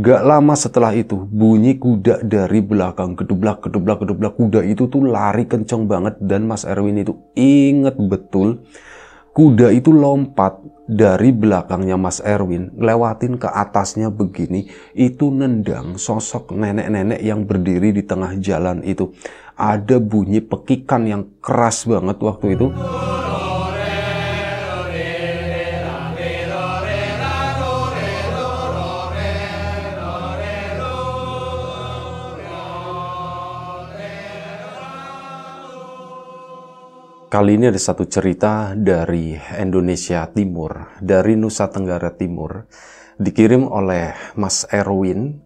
Gak lama setelah itu, bunyi kuda dari belakang, kedublak, kedublak, kedublak, kuda itu tuh lari kenceng banget dan Mas Erwin itu inget betul kuda itu lompat dari belakangnya Mas Erwin, lewatin ke atasnya begini, itu nendang sosok nenek-nenek yang berdiri di tengah jalan itu. Ada bunyi pekikan yang keras banget waktu itu. Kali ini ada satu cerita dari Indonesia Timur, dari Nusa Tenggara Timur, dikirim oleh Mas Erwin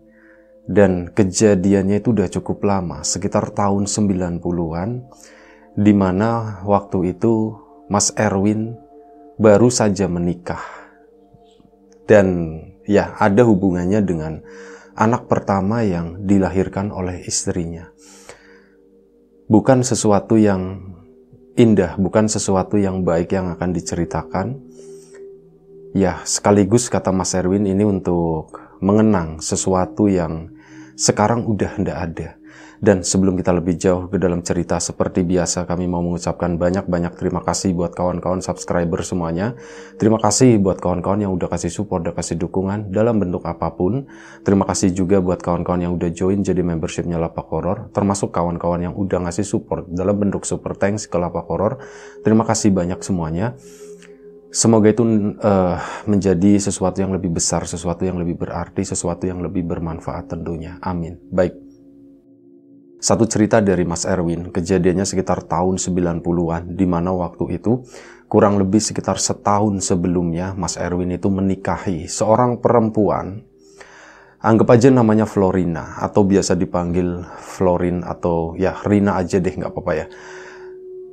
dan kejadiannya itu udah cukup lama, sekitar tahun 90-an, di mana waktu itu Mas Erwin baru saja menikah. Dan ya ada hubungannya dengan anak pertama yang dilahirkan oleh istrinya. Bukan sesuatu yang indah, bukan sesuatu yang baik yang akan diceritakan. Ya, sekaligus kata Mas Erwin ini untuk mengenang sesuatu yang sekarang udah ndak ada. Dan sebelum kita lebih jauh ke dalam cerita seperti biasa kami mau mengucapkan banyak-banyak terima kasih buat kawan-kawan subscriber semuanya. Terima kasih buat kawan-kawan yang udah kasih support, udah kasih dukungan dalam bentuk apapun. Terima kasih juga buat kawan-kawan yang udah join jadi membershipnya Lapak Horor, termasuk kawan-kawan yang udah ngasih support dalam bentuk super thanks ke Lapak Horor. Terima kasih banyak semuanya. Semoga itu uh, menjadi sesuatu yang lebih besar, sesuatu yang lebih berarti, sesuatu yang lebih bermanfaat tentunya. Amin. Baik. Satu cerita dari Mas Erwin, kejadiannya sekitar tahun 90-an, di mana waktu itu kurang lebih sekitar setahun sebelumnya Mas Erwin itu menikahi seorang perempuan anggap aja namanya Florina atau biasa dipanggil Florin atau ya Rina aja deh nggak apa-apa ya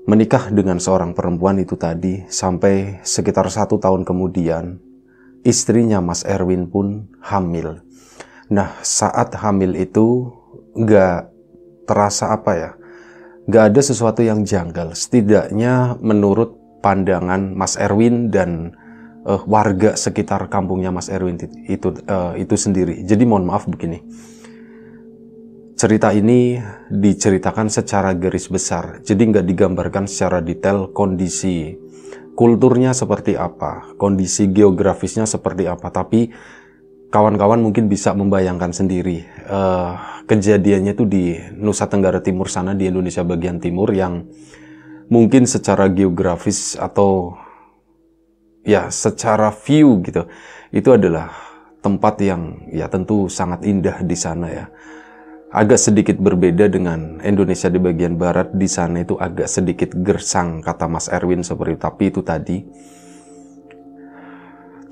menikah dengan seorang perempuan itu tadi sampai sekitar satu tahun kemudian istrinya Mas Erwin pun hamil nah saat hamil itu nggak terasa apa ya? Gak ada sesuatu yang janggal. Setidaknya menurut pandangan Mas Erwin dan uh, warga sekitar kampungnya Mas Erwin itu uh, itu sendiri. Jadi mohon maaf begini. Cerita ini diceritakan secara garis besar, jadi nggak digambarkan secara detail kondisi kulturnya seperti apa, kondisi geografisnya seperti apa, tapi kawan-kawan mungkin bisa membayangkan sendiri uh, kejadiannya itu di Nusa Tenggara Timur sana di Indonesia bagian timur yang mungkin secara geografis atau ya secara view gitu itu adalah tempat yang ya tentu sangat indah di sana ya agak sedikit berbeda dengan Indonesia di bagian barat di sana itu agak sedikit gersang kata Mas Erwin seperti itu. tapi itu tadi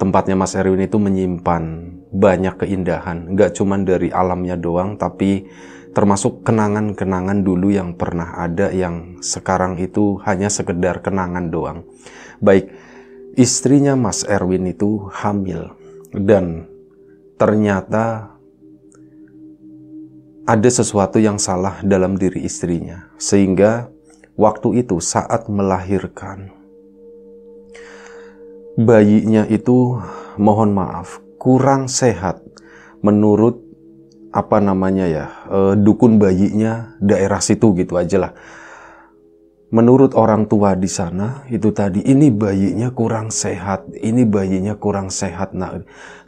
tempatnya Mas Erwin itu menyimpan banyak keindahan, nggak cuma dari alamnya doang, tapi termasuk kenangan-kenangan dulu yang pernah ada yang sekarang itu hanya sekedar kenangan doang. Baik, istrinya Mas Erwin itu hamil dan ternyata ada sesuatu yang salah dalam diri istrinya sehingga waktu itu saat melahirkan bayinya itu mohon maaf kurang sehat menurut apa namanya ya eh, dukun bayinya daerah situ gitu aja lah menurut orang tua di sana itu tadi ini bayinya kurang sehat ini bayinya kurang sehat nah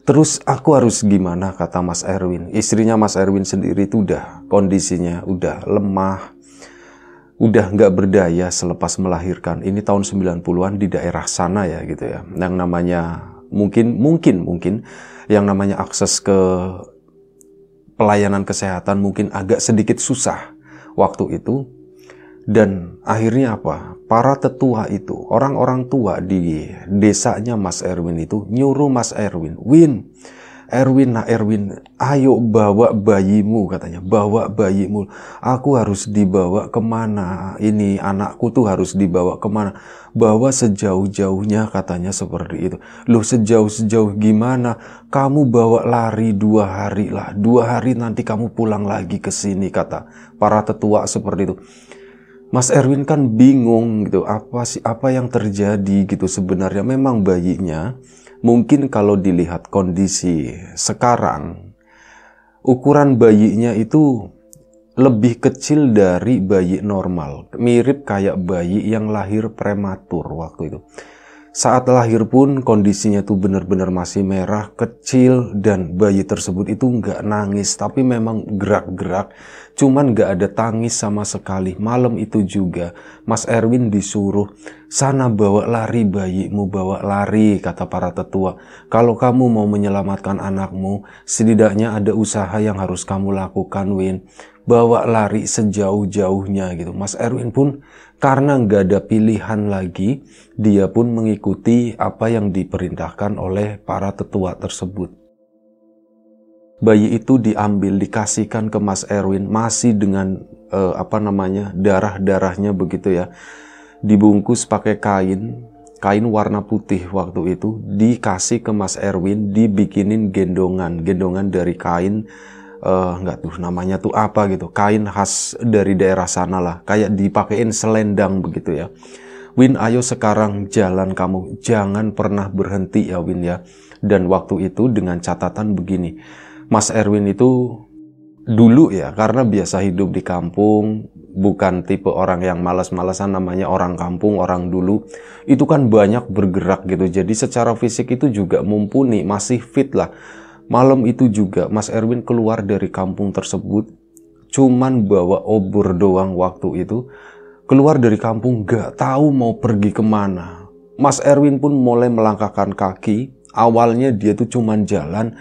terus aku harus gimana kata Mas Erwin istrinya Mas Erwin sendiri itu udah kondisinya udah lemah udah nggak berdaya selepas melahirkan. Ini tahun 90-an di daerah sana ya gitu ya. Yang namanya mungkin mungkin mungkin yang namanya akses ke pelayanan kesehatan mungkin agak sedikit susah waktu itu. Dan akhirnya apa? Para tetua itu, orang-orang tua di desanya Mas Erwin itu nyuruh Mas Erwin, "Win, Erwin nah Erwin ayo bawa bayimu katanya bawa bayimu aku harus dibawa kemana ini anakku tuh harus dibawa kemana bawa sejauh-jauhnya katanya seperti itu loh sejauh-sejauh gimana kamu bawa lari dua hari lah dua hari nanti kamu pulang lagi ke sini kata para tetua seperti itu Mas Erwin kan bingung gitu apa sih apa yang terjadi gitu sebenarnya memang bayinya Mungkin kalau dilihat kondisi sekarang, ukuran bayinya itu lebih kecil dari bayi normal, mirip kayak bayi yang lahir prematur waktu itu. Saat lahir pun kondisinya tuh benar-benar masih merah, kecil, dan bayi tersebut itu nggak nangis, tapi memang gerak-gerak, cuman nggak ada tangis sama sekali. Malam itu juga, Mas Erwin disuruh, sana bawa lari bayimu, bawa lari, kata para tetua. Kalau kamu mau menyelamatkan anakmu, setidaknya ada usaha yang harus kamu lakukan, Win bawa lari sejauh-jauhnya gitu. Mas Erwin pun karena nggak ada pilihan lagi, dia pun mengikuti apa yang diperintahkan oleh para tetua tersebut. Bayi itu diambil, dikasihkan ke Mas Erwin, masih dengan eh, apa namanya darah darahnya begitu ya, dibungkus pakai kain, kain warna putih waktu itu dikasih ke Mas Erwin, dibikinin gendongan, gendongan dari kain uh, nggak tuh namanya tuh apa gitu kain khas dari daerah sana lah kayak dipakein selendang begitu ya Win ayo sekarang jalan kamu jangan pernah berhenti ya Win ya dan waktu itu dengan catatan begini Mas Erwin itu dulu ya karena biasa hidup di kampung bukan tipe orang yang malas-malasan namanya orang kampung orang dulu itu kan banyak bergerak gitu jadi secara fisik itu juga mumpuni masih fit lah Malam itu juga Mas Erwin keluar dari kampung tersebut cuman bawa obor doang waktu itu. Keluar dari kampung gak tahu mau pergi kemana. Mas Erwin pun mulai melangkahkan kaki. Awalnya dia tuh cuman jalan.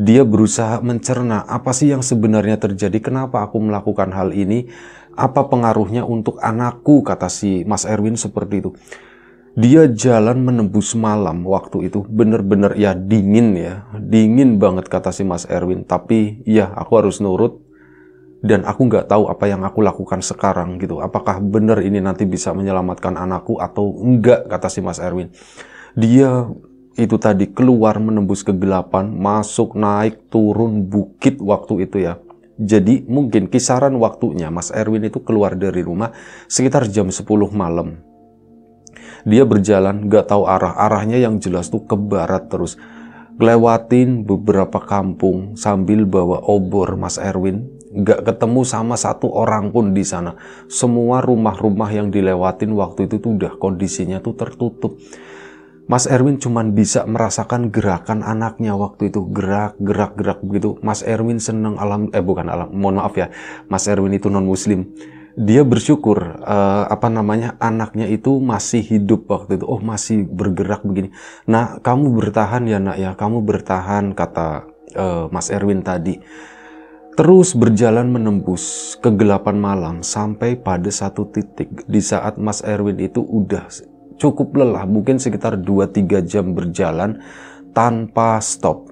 Dia berusaha mencerna apa sih yang sebenarnya terjadi, kenapa aku melakukan hal ini, apa pengaruhnya untuk anakku, kata si Mas Erwin seperti itu dia jalan menembus malam waktu itu bener-bener ya dingin ya dingin banget kata si Mas Erwin tapi ya aku harus nurut dan aku nggak tahu apa yang aku lakukan sekarang gitu apakah bener ini nanti bisa menyelamatkan anakku atau enggak kata si Mas Erwin dia itu tadi keluar menembus kegelapan masuk naik turun bukit waktu itu ya jadi mungkin kisaran waktunya Mas Erwin itu keluar dari rumah sekitar jam 10 malam dia berjalan gak tahu arah arahnya yang jelas tuh ke barat terus lewatin beberapa kampung sambil bawa obor Mas Erwin gak ketemu sama satu orang pun di sana semua rumah-rumah yang dilewatin waktu itu tuh udah kondisinya tuh tertutup Mas Erwin cuman bisa merasakan gerakan anaknya waktu itu gerak gerak gerak begitu Mas Erwin seneng alam eh bukan alam mohon maaf ya Mas Erwin itu non muslim dia bersyukur uh, apa namanya anaknya itu masih hidup waktu itu oh masih bergerak begini nah kamu bertahan ya nak ya kamu bertahan kata uh, Mas Erwin tadi terus berjalan menembus kegelapan malam sampai pada satu titik di saat Mas Erwin itu udah cukup lelah mungkin sekitar 2-3 jam berjalan tanpa stop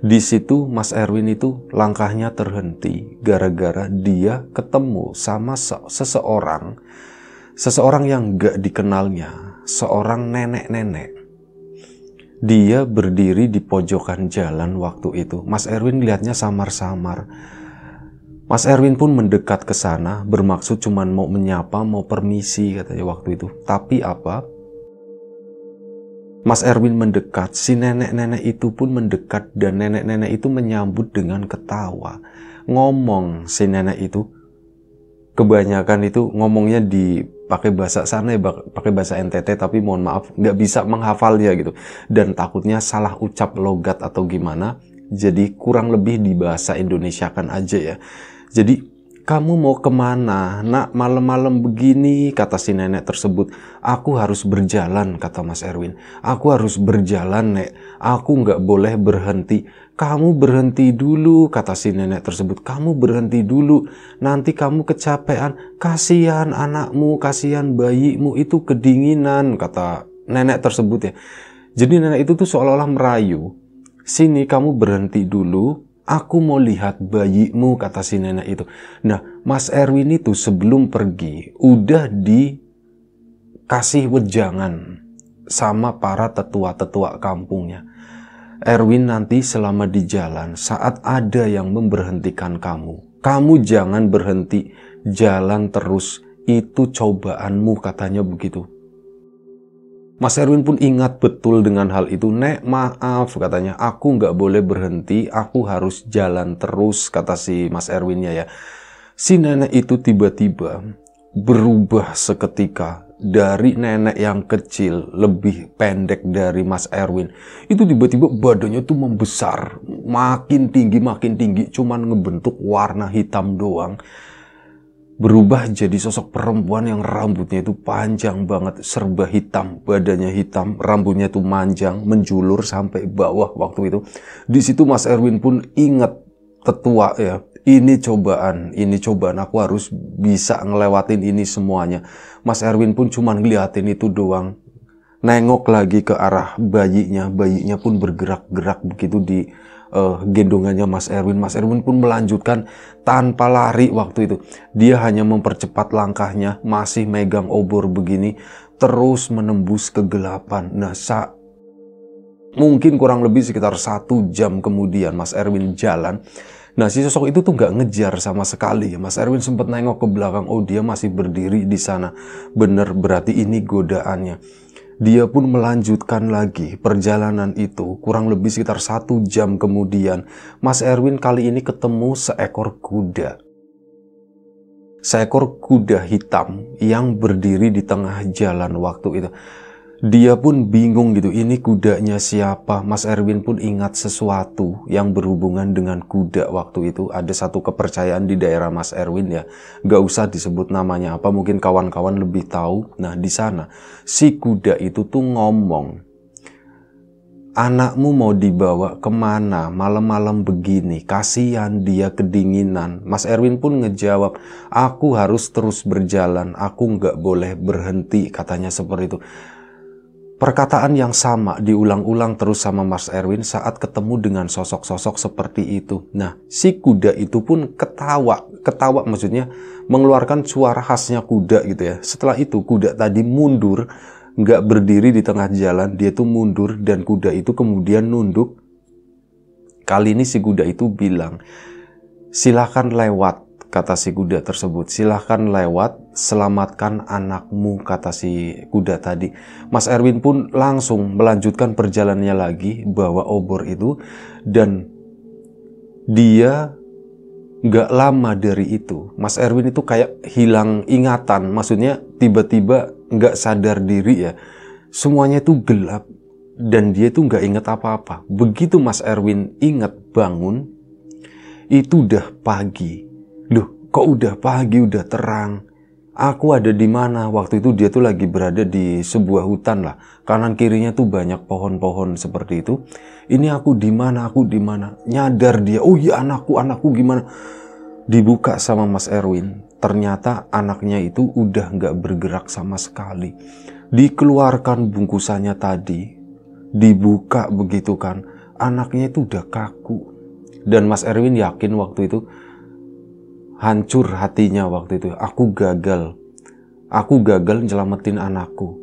di situ Mas Erwin itu langkahnya terhenti gara-gara dia ketemu sama seseorang, seseorang yang gak dikenalnya, seorang nenek-nenek. Dia berdiri di pojokan jalan waktu itu. Mas Erwin lihatnya samar-samar. Mas Erwin pun mendekat ke sana bermaksud cuman mau menyapa, mau permisi katanya waktu itu. Tapi apa? Mas Erwin mendekat, si nenek-nenek itu pun mendekat dan nenek-nenek itu menyambut dengan ketawa. Ngomong si nenek itu, kebanyakan itu ngomongnya dipakai bahasa sana ya, pakai bahasa NTT tapi mohon maaf nggak bisa menghafal ya gitu. Dan takutnya salah ucap logat atau gimana, jadi kurang lebih di bahasa Indonesia kan aja ya. Jadi kamu mau kemana? Nak, malam-malam begini, kata si nenek tersebut. Aku harus berjalan, kata Mas Erwin. Aku harus berjalan, Nek. Aku nggak boleh berhenti. Kamu berhenti dulu, kata si nenek tersebut. Kamu berhenti dulu. Nanti kamu kecapean. Kasihan anakmu, kasihan bayimu itu kedinginan, kata nenek tersebut ya. Jadi nenek itu tuh seolah-olah merayu. Sini kamu berhenti dulu, Aku mau lihat bayimu, kata si nenek itu. Nah, Mas Erwin itu sebelum pergi, udah dikasih wejangan sama para tetua-tetua kampungnya. Erwin nanti selama di jalan, saat ada yang memberhentikan kamu, kamu jangan berhenti, jalan terus, itu cobaanmu katanya begitu. Mas Erwin pun ingat betul dengan hal itu. Nek maaf katanya, aku nggak boleh berhenti, aku harus jalan terus kata si Mas Erwinnya ya. Si nenek itu tiba-tiba berubah seketika dari nenek yang kecil lebih pendek dari Mas Erwin itu tiba-tiba badannya tuh membesar makin tinggi makin tinggi cuman ngebentuk warna hitam doang berubah jadi sosok perempuan yang rambutnya itu panjang banget, serba hitam, badannya hitam, rambutnya itu manjang, menjulur sampai bawah waktu itu. Di situ Mas Erwin pun ingat tetua ya, ini cobaan, ini cobaan aku harus bisa ngelewatin ini semuanya. Mas Erwin pun cuman ngeliatin itu doang. Nengok lagi ke arah bayinya, bayinya pun bergerak-gerak begitu di uh, gendongannya Mas Erwin. Mas Erwin pun melanjutkan tanpa lari waktu itu. Dia hanya mempercepat langkahnya, masih megang obor begini, terus menembus kegelapan. Nah, saat mungkin kurang lebih sekitar satu jam kemudian Mas Erwin jalan. Nah si sosok itu tuh nggak ngejar sama sekali. Mas Erwin sempat nengok ke belakang, oh dia masih berdiri di sana. Bener berarti ini godaannya. Dia pun melanjutkan lagi perjalanan itu kurang lebih sekitar satu jam kemudian. Mas Erwin kali ini ketemu seekor kuda. Seekor kuda hitam yang berdiri di tengah jalan waktu itu. Dia pun bingung gitu, ini kudanya siapa? Mas Erwin pun ingat sesuatu yang berhubungan dengan kuda waktu itu. Ada satu kepercayaan di daerah Mas Erwin ya. Gak usah disebut namanya apa, mungkin kawan-kawan lebih tahu. Nah di sana, si kuda itu tuh ngomong. Anakmu mau dibawa kemana malam-malam begini? Kasihan dia kedinginan. Mas Erwin pun ngejawab, aku harus terus berjalan. Aku nggak boleh berhenti, katanya seperti itu Perkataan yang sama diulang-ulang terus sama Mas Erwin saat ketemu dengan sosok-sosok seperti itu. Nah, si kuda itu pun ketawa. Ketawa maksudnya mengeluarkan suara khasnya kuda gitu ya. Setelah itu kuda tadi mundur, nggak berdiri di tengah jalan. Dia tuh mundur dan kuda itu kemudian nunduk. Kali ini si kuda itu bilang, silakan lewat. Kata si kuda tersebut, silahkan lewat, selamatkan anakmu, kata si kuda tadi. Mas Erwin pun langsung melanjutkan perjalanannya lagi, bawa obor itu, dan dia gak lama dari itu. Mas Erwin itu kayak hilang ingatan, maksudnya tiba-tiba gak sadar diri ya. Semuanya itu gelap, dan dia itu gak inget apa-apa. Begitu Mas Erwin inget bangun, itu udah pagi kok udah pagi, udah terang. Aku ada di mana? Waktu itu dia tuh lagi berada di sebuah hutan lah. Kanan kirinya tuh banyak pohon-pohon seperti itu. Ini aku di mana? Aku di mana? Nyadar dia. Oh iya anakku, anakku gimana? Dibuka sama Mas Erwin. Ternyata anaknya itu udah nggak bergerak sama sekali. Dikeluarkan bungkusannya tadi, dibuka begitu kan. Anaknya itu udah kaku. Dan Mas Erwin yakin waktu itu hancur hatinya waktu itu. Aku gagal. Aku gagal nyelamatin anakku.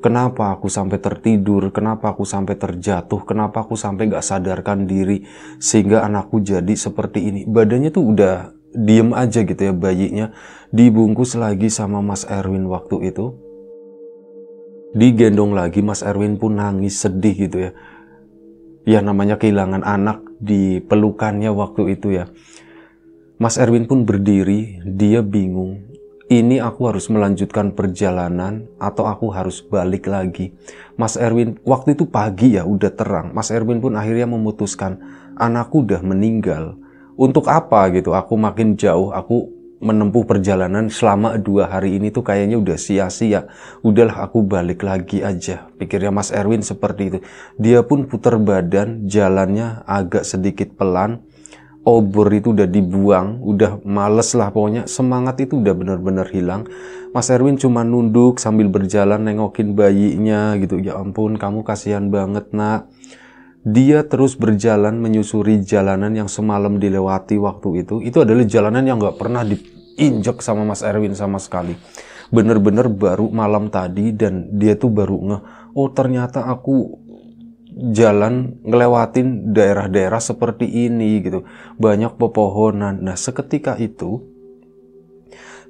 Kenapa aku sampai tertidur? Kenapa aku sampai terjatuh? Kenapa aku sampai gak sadarkan diri sehingga anakku jadi seperti ini? Badannya tuh udah diem aja gitu ya bayinya. Dibungkus lagi sama Mas Erwin waktu itu. Digendong lagi Mas Erwin pun nangis sedih gitu ya. Ya namanya kehilangan anak di pelukannya waktu itu ya Mas Erwin pun berdiri, dia bingung. Ini aku harus melanjutkan perjalanan atau aku harus balik lagi. Mas Erwin, waktu itu pagi ya udah terang. Mas Erwin pun akhirnya memutuskan, anakku udah meninggal. Untuk apa gitu, aku makin jauh, aku menempuh perjalanan selama dua hari ini tuh kayaknya udah sia-sia. Udahlah aku balik lagi aja. Pikirnya Mas Erwin seperti itu. Dia pun putar badan, jalannya agak sedikit pelan obor itu udah dibuang, udah males lah pokoknya, semangat itu udah bener-bener hilang. Mas Erwin cuma nunduk sambil berjalan nengokin bayinya gitu, ya ampun kamu kasihan banget nak. Dia terus berjalan menyusuri jalanan yang semalam dilewati waktu itu. Itu adalah jalanan yang gak pernah diinjek sama Mas Erwin sama sekali. Bener-bener baru malam tadi dan dia tuh baru ngeh, oh ternyata aku jalan ngelewatin daerah-daerah seperti ini gitu. Banyak pepohonan. Nah, seketika itu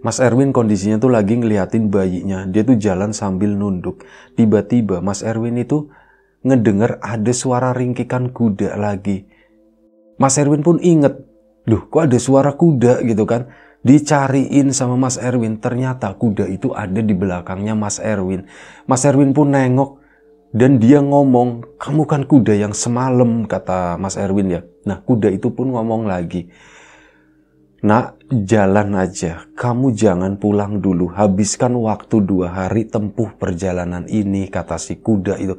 Mas Erwin kondisinya tuh lagi ngeliatin bayinya. Dia tuh jalan sambil nunduk. Tiba-tiba Mas Erwin itu ngedenger ada suara ringkikan kuda lagi. Mas Erwin pun inget, "Duh, kok ada suara kuda gitu kan?" dicariin sama Mas Erwin. Ternyata kuda itu ada di belakangnya Mas Erwin. Mas Erwin pun nengok, dan dia ngomong, kamu kan kuda yang semalam, kata Mas Erwin ya. Nah, kuda itu pun ngomong lagi. Nak, jalan aja. Kamu jangan pulang dulu. Habiskan waktu dua hari tempuh perjalanan ini, kata si kuda itu.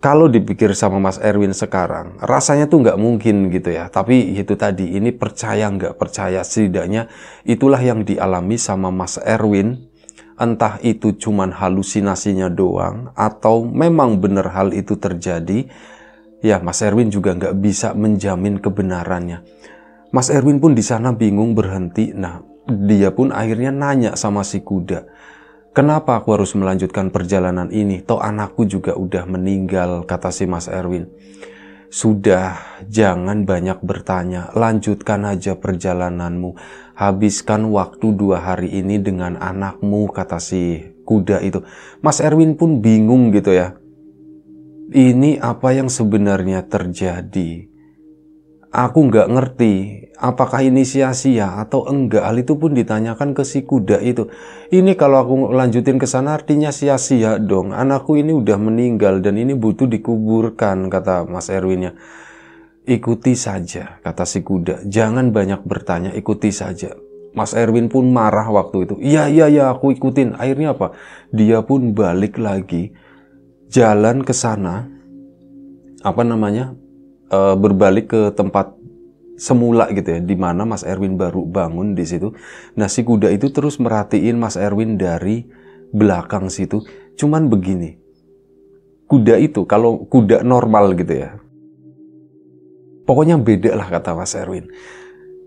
Kalau dipikir sama Mas Erwin sekarang, rasanya tuh nggak mungkin gitu ya. Tapi itu tadi, ini percaya nggak percaya, setidaknya itulah yang dialami sama Mas Erwin entah itu cuman halusinasinya doang atau memang benar hal itu terjadi, ya Mas Erwin juga nggak bisa menjamin kebenarannya. Mas Erwin pun di sana bingung berhenti. Nah, dia pun akhirnya nanya sama si kuda, kenapa aku harus melanjutkan perjalanan ini? Toh anakku juga udah meninggal, kata si Mas Erwin. Sudah, jangan banyak bertanya, lanjutkan aja perjalananmu habiskan waktu dua hari ini dengan anakmu, kata si kuda itu. Mas Erwin pun bingung gitu ya. Ini apa yang sebenarnya terjadi? Aku nggak ngerti apakah ini sia-sia atau enggak. Hal itu pun ditanyakan ke si kuda itu. Ini kalau aku lanjutin ke sana artinya sia-sia dong. Anakku ini udah meninggal dan ini butuh dikuburkan, kata Mas Erwinnya. Ikuti saja, kata si kuda. Jangan banyak bertanya, ikuti saja. Mas Erwin pun marah waktu itu. Iya, iya, iya, aku ikutin. Akhirnya apa? Dia pun balik lagi, jalan ke sana, apa namanya, e, berbalik ke tempat semula gitu ya, di mana Mas Erwin baru bangun di situ. Nah, si kuda itu terus merhatiin Mas Erwin dari belakang situ. Cuman begini, kuda itu, kalau kuda normal gitu ya, Pokoknya beda lah kata Mas Erwin.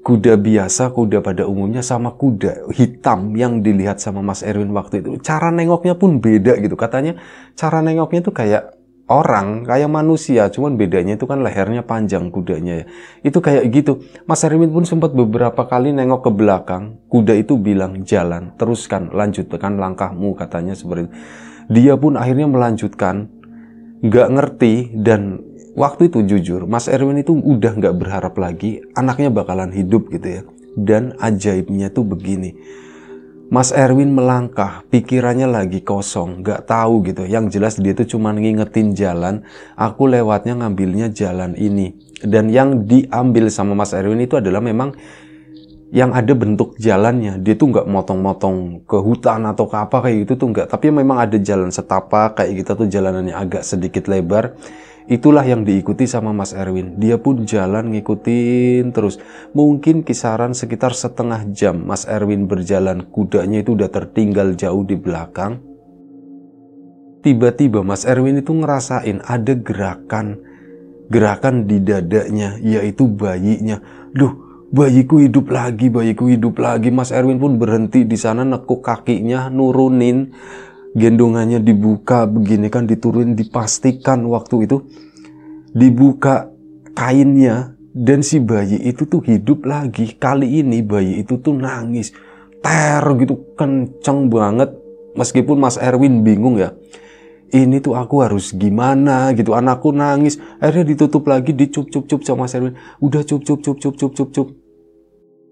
Kuda biasa, kuda pada umumnya sama kuda hitam yang dilihat sama Mas Erwin waktu itu. Cara nengoknya pun beda gitu. Katanya cara nengoknya tuh kayak orang, kayak manusia. Cuman bedanya itu kan lehernya panjang kudanya ya. Itu kayak gitu. Mas Erwin pun sempat beberapa kali nengok ke belakang. Kuda itu bilang jalan, teruskan, lanjutkan langkahmu katanya seperti itu. Dia pun akhirnya melanjutkan. Gak ngerti dan waktu itu jujur Mas Erwin itu udah nggak berharap lagi anaknya bakalan hidup gitu ya dan ajaibnya tuh begini Mas Erwin melangkah, pikirannya lagi kosong, nggak tahu gitu. Yang jelas dia tuh cuma ngingetin jalan, aku lewatnya ngambilnya jalan ini. Dan yang diambil sama Mas Erwin itu adalah memang yang ada bentuk jalannya. Dia tuh nggak motong-motong ke hutan atau ke apa kayak gitu tuh nggak. Tapi memang ada jalan setapak kayak gitu tuh jalanannya agak sedikit lebar. Itulah yang diikuti sama Mas Erwin. Dia pun jalan ngikutin terus. Mungkin kisaran sekitar setengah jam Mas Erwin berjalan. Kudanya itu udah tertinggal jauh di belakang. Tiba-tiba Mas Erwin itu ngerasain ada gerakan. Gerakan di dadanya, yaitu bayinya. Duh, bayiku hidup lagi, bayiku hidup lagi. Mas Erwin pun berhenti di sana nekuk kakinya, nurunin gendongannya dibuka begini kan diturunin dipastikan waktu itu dibuka kainnya dan si bayi itu tuh hidup lagi kali ini bayi itu tuh nangis ter gitu kenceng banget meskipun Mas Erwin bingung ya ini tuh aku harus gimana gitu anakku nangis akhirnya ditutup lagi dicup cup cup sama Mas Erwin udah cup cup cup cup cup cup cup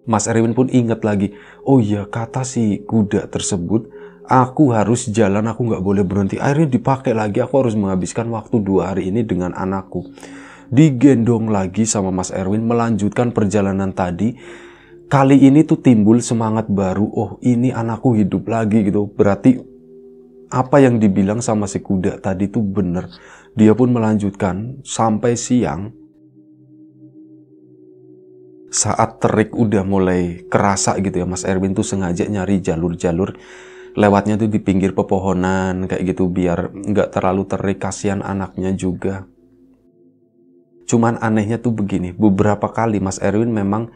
Mas Erwin pun ingat lagi oh iya kata si kuda tersebut aku harus jalan, aku nggak boleh berhenti. Akhirnya dipakai lagi, aku harus menghabiskan waktu dua hari ini dengan anakku. Digendong lagi sama Mas Erwin, melanjutkan perjalanan tadi. Kali ini tuh timbul semangat baru, oh ini anakku hidup lagi gitu. Berarti apa yang dibilang sama si kuda tadi tuh bener. Dia pun melanjutkan sampai siang. Saat terik udah mulai kerasa gitu ya, Mas Erwin tuh sengaja nyari jalur-jalur lewatnya tuh di pinggir pepohonan kayak gitu biar nggak terlalu terik kasihan anaknya juga. Cuman anehnya tuh begini, beberapa kali Mas Erwin memang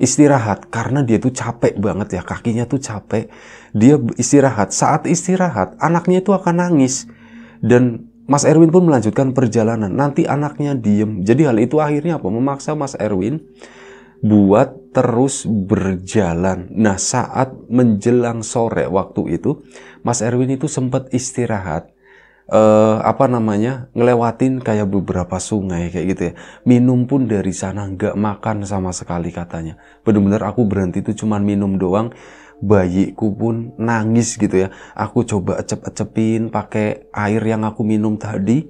istirahat karena dia tuh capek banget ya, kakinya tuh capek. Dia istirahat, saat istirahat anaknya itu akan nangis. Dan Mas Erwin pun melanjutkan perjalanan. Nanti anaknya diem. Jadi hal itu akhirnya apa? Memaksa Mas Erwin buat terus berjalan. Nah, saat menjelang sore waktu itu, Mas Erwin itu sempat istirahat. Uh, apa namanya ngelewatin kayak beberapa sungai kayak gitu ya minum pun dari sana nggak makan sama sekali katanya bener-bener aku berhenti itu cuman minum doang bayiku pun nangis gitu ya aku coba ecep-ecepin pakai air yang aku minum tadi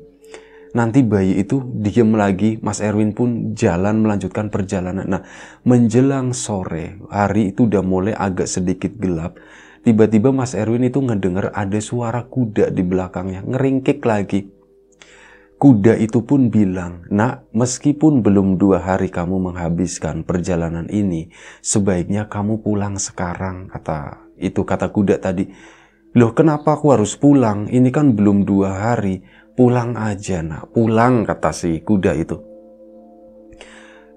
nanti bayi itu diem lagi, Mas Erwin pun jalan melanjutkan perjalanan. Nah, menjelang sore, hari itu udah mulai agak sedikit gelap. Tiba-tiba Mas Erwin itu ngedenger ada suara kuda di belakangnya, ngeringkik lagi. Kuda itu pun bilang, nak, meskipun belum dua hari kamu menghabiskan perjalanan ini, sebaiknya kamu pulang sekarang, kata itu kata kuda tadi. Loh kenapa aku harus pulang? Ini kan belum dua hari Pulang aja nak, pulang kata si kuda itu.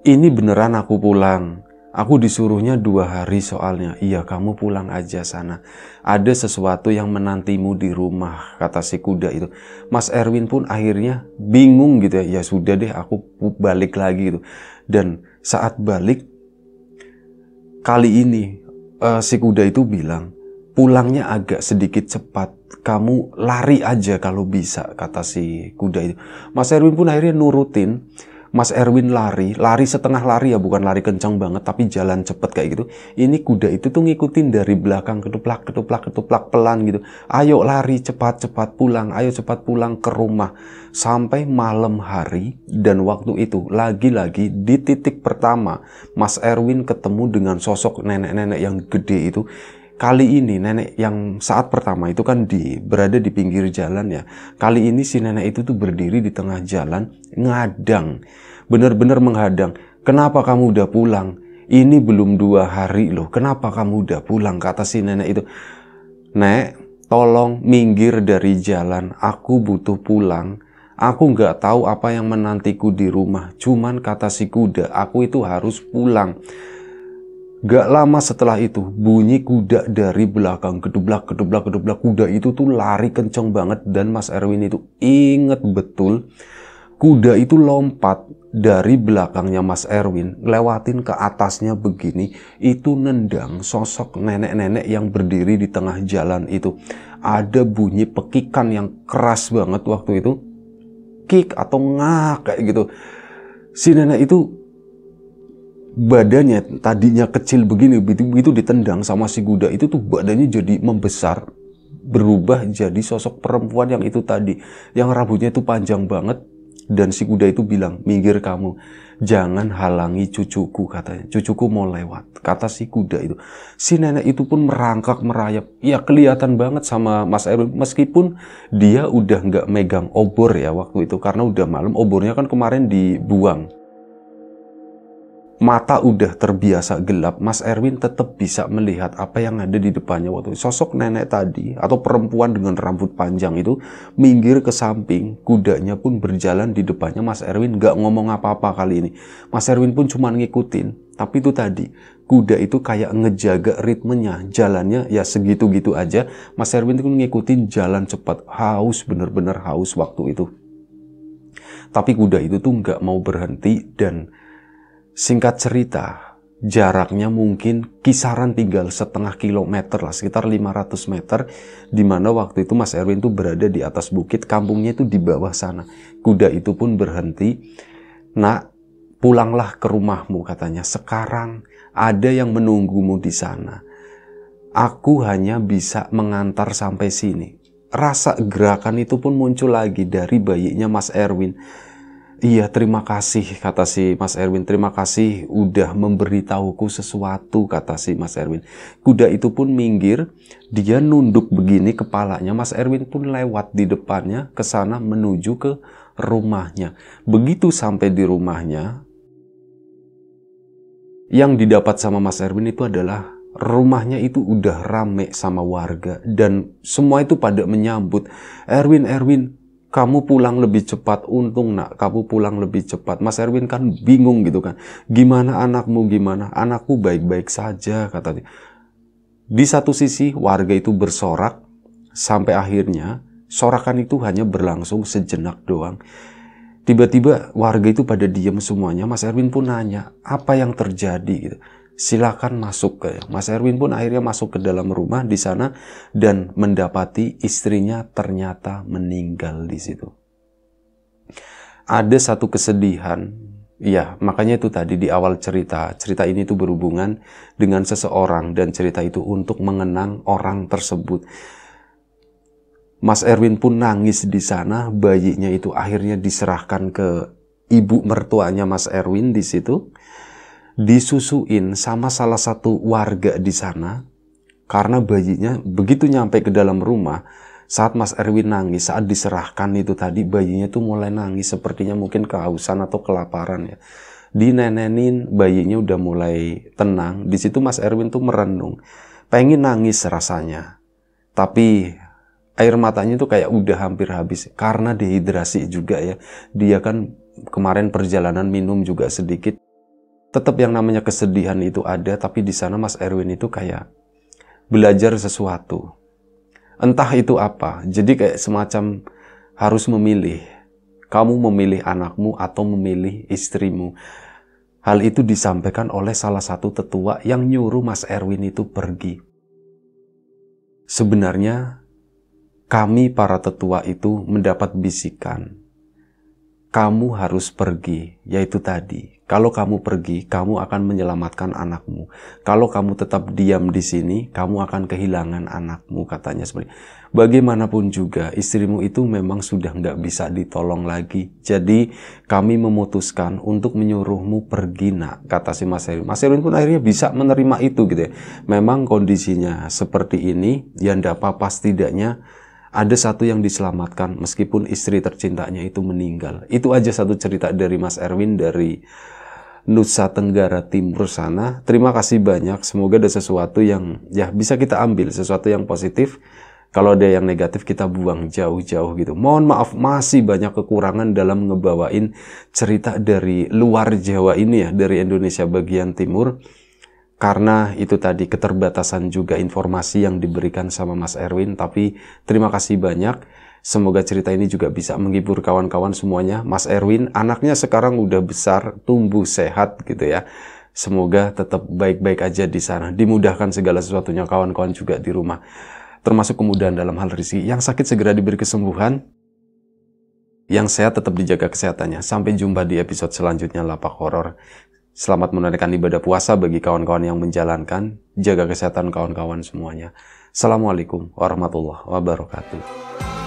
Ini beneran aku pulang. Aku disuruhnya dua hari soalnya. Iya kamu pulang aja sana. Ada sesuatu yang menantimu di rumah kata si kuda itu. Mas Erwin pun akhirnya bingung gitu ya. Ya sudah deh aku balik lagi gitu. Dan saat balik kali ini uh, si kuda itu bilang pulangnya agak sedikit cepat kamu lari aja kalau bisa kata si kuda itu Mas Erwin pun akhirnya nurutin Mas Erwin lari lari setengah lari ya bukan lari kencang banget tapi jalan cepet kayak gitu ini kuda itu tuh ngikutin dari belakang ketuplak ketuplak ketuplak pelan gitu ayo lari cepat cepat pulang ayo cepat pulang ke rumah sampai malam hari dan waktu itu lagi-lagi di titik pertama Mas Erwin ketemu dengan sosok nenek-nenek yang gede itu kali ini nenek yang saat pertama itu kan di berada di pinggir jalan ya. Kali ini si nenek itu tuh berdiri di tengah jalan ngadang. bener-bener menghadang. Kenapa kamu udah pulang? Ini belum dua hari loh. Kenapa kamu udah pulang? Kata si nenek itu. Nek, tolong minggir dari jalan. Aku butuh pulang. Aku nggak tahu apa yang menantiku di rumah. Cuman kata si kuda, aku itu harus pulang Gak lama setelah itu, bunyi kuda dari belakang, gedublak, gedublak, gedublak, kuda itu tuh lari kenceng banget dan Mas Erwin itu inget betul kuda itu lompat dari belakangnya Mas Erwin, lewatin ke atasnya begini, itu nendang sosok nenek-nenek yang berdiri di tengah jalan itu. Ada bunyi pekikan yang keras banget waktu itu, kick atau ngak kayak gitu. Si nenek itu badannya tadinya kecil begini begitu, begitu ditendang sama si kuda itu tuh badannya jadi membesar berubah jadi sosok perempuan yang itu tadi yang rambutnya itu panjang banget dan si kuda itu bilang minggir kamu jangan halangi cucuku katanya cucuku mau lewat kata si kuda itu si nenek itu pun merangkak merayap ya kelihatan banget sama Mas Erwin meskipun dia udah nggak megang obor ya waktu itu karena udah malam obornya kan kemarin dibuang mata udah terbiasa gelap, Mas Erwin tetap bisa melihat apa yang ada di depannya waktu itu. Sosok nenek tadi atau perempuan dengan rambut panjang itu minggir ke samping, kudanya pun berjalan di depannya Mas Erwin gak ngomong apa-apa kali ini. Mas Erwin pun cuma ngikutin, tapi itu tadi kuda itu kayak ngejaga ritmenya, jalannya ya segitu-gitu aja. Mas Erwin itu ngikutin jalan cepat, haus bener-bener haus waktu itu. Tapi kuda itu tuh nggak mau berhenti dan Singkat cerita, jaraknya mungkin kisaran tinggal setengah kilometer lah, sekitar 500 meter, di mana waktu itu Mas Erwin tuh berada di atas bukit, kampungnya itu di bawah sana. Kuda itu pun berhenti. Nak, pulanglah ke rumahmu katanya. Sekarang ada yang menunggumu di sana. Aku hanya bisa mengantar sampai sini. Rasa gerakan itu pun muncul lagi dari bayinya Mas Erwin Iya, terima kasih, kata si Mas Erwin. Terima kasih udah memberitahuku sesuatu, kata si Mas Erwin. Kuda itu pun minggir, dia nunduk begini kepalanya. Mas Erwin pun lewat di depannya, ke sana menuju ke rumahnya. Begitu sampai di rumahnya, yang didapat sama Mas Erwin itu adalah rumahnya itu udah rame sama warga. Dan semua itu pada menyambut, Erwin, Erwin, kamu pulang lebih cepat, untung nak, kamu pulang lebih cepat. Mas Erwin kan bingung gitu kan. Gimana anakmu, gimana? Anakku baik-baik saja, katanya. Di satu sisi, warga itu bersorak, sampai akhirnya, sorakan itu hanya berlangsung sejenak doang. Tiba-tiba warga itu pada diam semuanya, Mas Erwin pun nanya, apa yang terjadi gitu silakan masuk ke. Mas Erwin pun akhirnya masuk ke dalam rumah di sana dan mendapati istrinya ternyata meninggal di situ. Ada satu kesedihan, ya makanya itu tadi di awal cerita, cerita ini tuh berhubungan dengan seseorang dan cerita itu untuk mengenang orang tersebut. Mas Erwin pun nangis di sana, bayinya itu akhirnya diserahkan ke ibu mertuanya Mas Erwin di situ disusuin sama salah satu warga di sana karena bayinya begitu nyampe ke dalam rumah saat Mas Erwin nangis saat diserahkan itu tadi bayinya tuh mulai nangis sepertinya mungkin kehausan atau kelaparan ya nenenin bayinya udah mulai tenang di situ Mas Erwin tuh merenung pengen nangis rasanya tapi air matanya tuh kayak udah hampir habis karena dehidrasi juga ya dia kan kemarin perjalanan minum juga sedikit tetap yang namanya kesedihan itu ada, tapi di sana Mas Erwin itu kayak belajar sesuatu. Entah itu apa, jadi kayak semacam harus memilih. Kamu memilih anakmu atau memilih istrimu. Hal itu disampaikan oleh salah satu tetua yang nyuruh Mas Erwin itu pergi. Sebenarnya, kami para tetua itu mendapat bisikan. Kamu harus pergi, yaitu tadi kalau kamu pergi, kamu akan menyelamatkan anakmu. Kalau kamu tetap diam di sini, kamu akan kehilangan anakmu, katanya seperti. Bagaimanapun juga, istrimu itu memang sudah nggak bisa ditolong lagi. Jadi kami memutuskan untuk menyuruhmu pergi, nak, kata si Mas Erwin. Mas Erwin pun akhirnya bisa menerima itu gitu ya. Memang kondisinya seperti ini, ya nggak apa-apa setidaknya ada satu yang diselamatkan meskipun istri tercintanya itu meninggal. Itu aja satu cerita dari Mas Erwin dari Nusa Tenggara Timur sana. Terima kasih banyak. Semoga ada sesuatu yang ya bisa kita ambil, sesuatu yang positif. Kalau ada yang negatif kita buang jauh-jauh gitu. Mohon maaf masih banyak kekurangan dalam ngebawain cerita dari luar Jawa ini ya, dari Indonesia bagian timur. Karena itu tadi keterbatasan juga informasi yang diberikan sama Mas Erwin, tapi terima kasih banyak. Semoga cerita ini juga bisa menghibur kawan-kawan semuanya. Mas Erwin, anaknya sekarang udah besar, tumbuh sehat gitu ya. Semoga tetap baik-baik aja di sana. Dimudahkan segala sesuatunya kawan-kawan juga di rumah. Termasuk kemudahan dalam hal rezeki. Yang sakit segera diberi kesembuhan. Yang sehat tetap dijaga kesehatannya. Sampai jumpa di episode selanjutnya Lapak Horor. Selamat menunaikan ibadah puasa bagi kawan-kawan yang menjalankan. Jaga kesehatan kawan-kawan semuanya. Assalamualaikum warahmatullahi wabarakatuh.